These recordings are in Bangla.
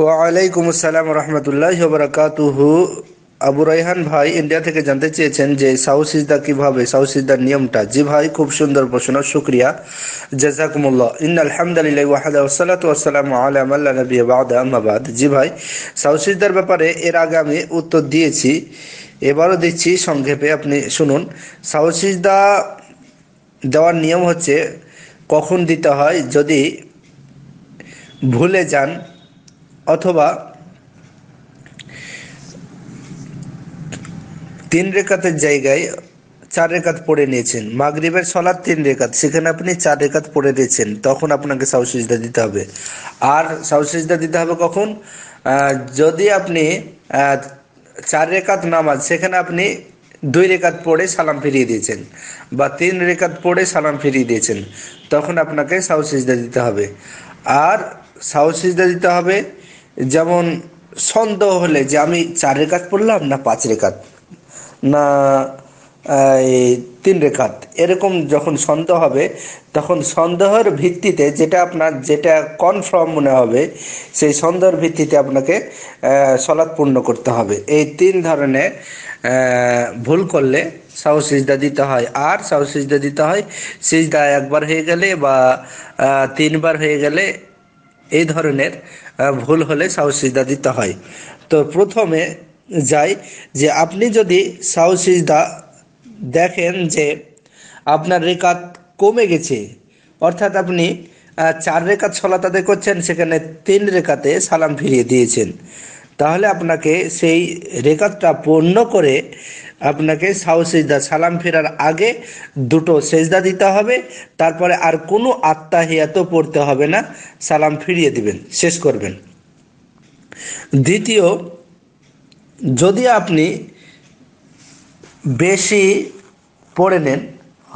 ওয়ালাইকুম আসসালাম রহমতুল্লাহ বরাকাতুহু আবু রাইহান ভাই ইন্ডিয়া থেকে জানতে চেয়েছেন যে সাউথ সিজদা কিভাবে সাউথ সিজদার নিয়মটা জি ভাই খুব সুন্দর প্রশ্ন শুক্রিয়া জাজাকুমুল্লাহ ইন আলহামদুলিল্লাহ ওয়াহাদা ওসালাত ওয়াসালাম আলাম আল্লাহ নবী বাদা আহমাবাদ জি ভাই সাউথ সিজদার ব্যাপারে এর আগে আমি উত্তর দিয়েছি এবারও দিচ্ছি সংক্ষেপে আপনি শুনুন সাউথ সিজদা দেওয়ার নিয়ম হচ্ছে কখন দিতে হয় যদি ভুলে যান অথবা তিন রেখাতের জায়গায় চার রেখাত পড়ে নিয়েছেন মাগরিবের সলার তিন রেখাত সেখানে আপনি চার রেখাত পড়ে দিয়েছেন তখন আপনাকে সাউসিজদা দিতে হবে আর সাউসিজদা দিতে হবে কখন যদি আপনি চার রেখাত নামাজ সেখানে আপনি দুই রেখাত পড়ে সালাম ফিরিয়ে দিয়েছেন বা তিন রেখাত পড়ে সালাম ফিরিয়ে দিয়েছেন তখন আপনাকে সাউসিজদা দিতে হবে আর সাউসিজদা দিতে হবে যেমন সন্দেহ হলে যে আমি চার রেখাত পড়লাম না পাঁচ রেখাত না তিন রেখাত এরকম যখন সন্দেহ হবে তখন সন্দেহের ভিত্তিতে যেটা আপনার যেটা কনফার্ম মনে হবে সেই সন্দেহের ভিত্তিতে আপনাকে সলাৎ পূর্ণ করতে হবে এই তিন ধরনের ভুল করলে সাউ সিজদা দিতে হয় আর সাউ সিজদা দিতে হয় সিজদা একবার হয়ে গেলে বা তিনবার হয়ে গেলে এই ধরনের ভুল হলে সাহসিজদা দিতে হয় তো প্রথমে যাই যে আপনি যদি সাহসিজদা সিজদা দেখেন যে আপনার রেকাত কমে গেছে অর্থাৎ আপনি চার রেখা ছলা তাদের করছেন সেখানে তিন রেখাতে সালাম ফিরিয়ে দিয়েছেন তাহলে আপনাকে সেই রেখাতটা পূর্ণ করে আপনাকে সাউ সেজদা সালাম ফেরার আগে দুটো সেজদা দিতে হবে তারপরে আর কোনো আত্মা আত্মাহিয়াত পড়তে হবে না সালাম ফিরিয়ে দিবেন শেষ করবেন দ্বিতীয় যদি আপনি বেশি পড়ে নেন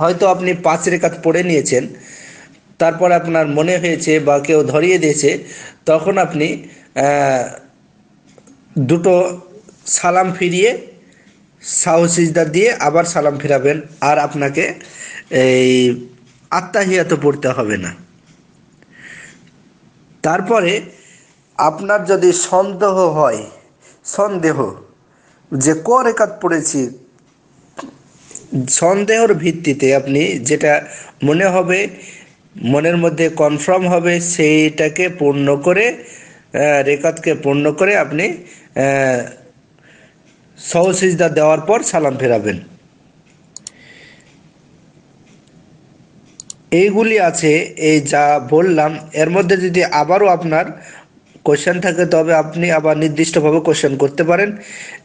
হয়তো আপনি পাঁচ রেখাত পড়ে নিয়েছেন তারপর আপনার মনে হয়েছে বা কেউ ধরিয়ে দিয়েছে তখন আপনি দুটো সালাম ফিরিয়ে সাহসিজদা দিয়ে আবার সালাম ফিরাবেন আর আপনাকে এই আত্মাহিয়াত পড়তে হবে না তারপরে আপনার যদি সন্দেহ হয় সন্দেহ যে ক রেখাত পড়েছি সন্দেহর ভিত্তিতে আপনি যেটা মনে হবে মনের মধ্যে কনফার্ম হবে সেইটাকে পূর্ণ করে রেখাতকে পূর্ণ করে আপনি সহসিজদা দেওয়ার পর সালাম ফেরাবেন এইগুলি আছে এই যা বললাম এর মধ্যে যদি আবারও আপনার কোশ্চেন থাকে তবে আপনি আবার নির্দিষ্টভাবে কোশ্চেন করতে পারেন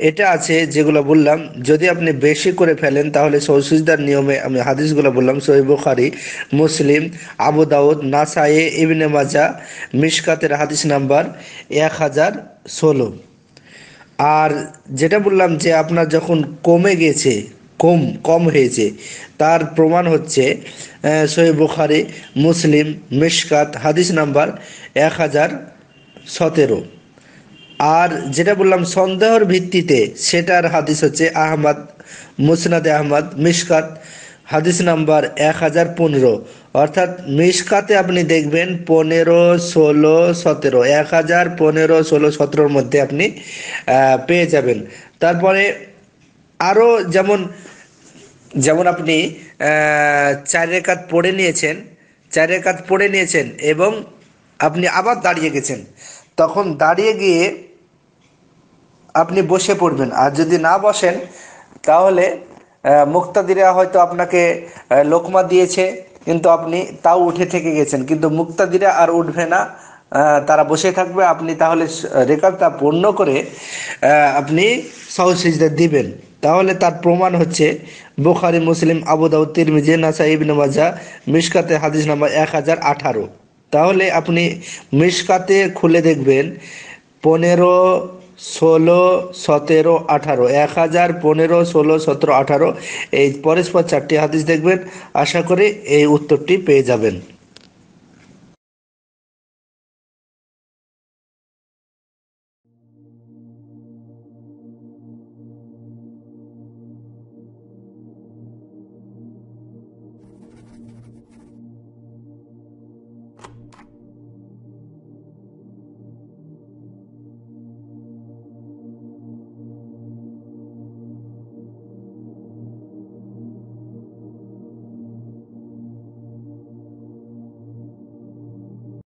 এটা আছে যেগুলো বললাম যদি আপনি বেশি করে ফেলেন তাহলে সৌসুজদার নিয়মে আমি হাদিসগুলো বললাম সহি খারি মুসলিম আবু দাউদ নাসায়ে ইবনে মাজা মিসকাতের হাদিস নাম্বার এক হাজার ষোলো আর যেটা বললাম যে আপনার যখন কমে গেছে কম কম হয়েছে তার প্রমাণ হচ্ছে সোহেব বুখারি মুসলিম মিশকাত হাদিস নাম্বার এক হাজার সতেরো আর যেটা বললাম সন্দেহর ভিত্তিতে সেটার হাদিস হচ্ছে আহমদ মুসনাদ আহমদ মিশকাত হাদিস নাম্বার এক হাজার পনেরো অর্থাৎ মিসকাতে আপনি দেখবেন পনেরো ষোলো সতেরো এক হাজার পনেরো ষোলো সতেরোর মধ্যে আপনি পেয়ে যাবেন তারপরে আরও যেমন যেমন আপনি চারের কাত পড়ে নিয়েছেন চারের কাত পড়ে নিয়েছেন এবং আপনি আবার দাঁড়িয়ে গেছেন তখন দাঁড়িয়ে গিয়ে আপনি বসে পড়বেন আর যদি না বসেন তাহলে মুক্তাদিরা হয়তো আপনাকে লোকমা দিয়েছে কিন্তু আপনি তাও উঠে থেকে গেছেন কিন্তু মুক্তাদিরা আর উঠবে না তারা বসে থাকবে আপনি তাহলে রেকর্ডটা পূর্ণ করে আপনি সহসিজদা দিবেন তাহলে তার প্রমাণ হচ্ছে বুখারি মুসলিম আবুদাউ তিরমিজে নাসা ইবনে মাজা মিসকাতে হাদিস নাম্বার এক হাজার আঠারো তাহলে আপনি মিসকাতে খুলে দেখবেন পনেরো ষোলো সতেরো আঠারো এক হাজার পনেরো ষোলো সতেরো আঠারো এই পরস্পর চারটি হাদিস দেখবেন আশা করি এই উত্তরটি পেয়ে যাবেন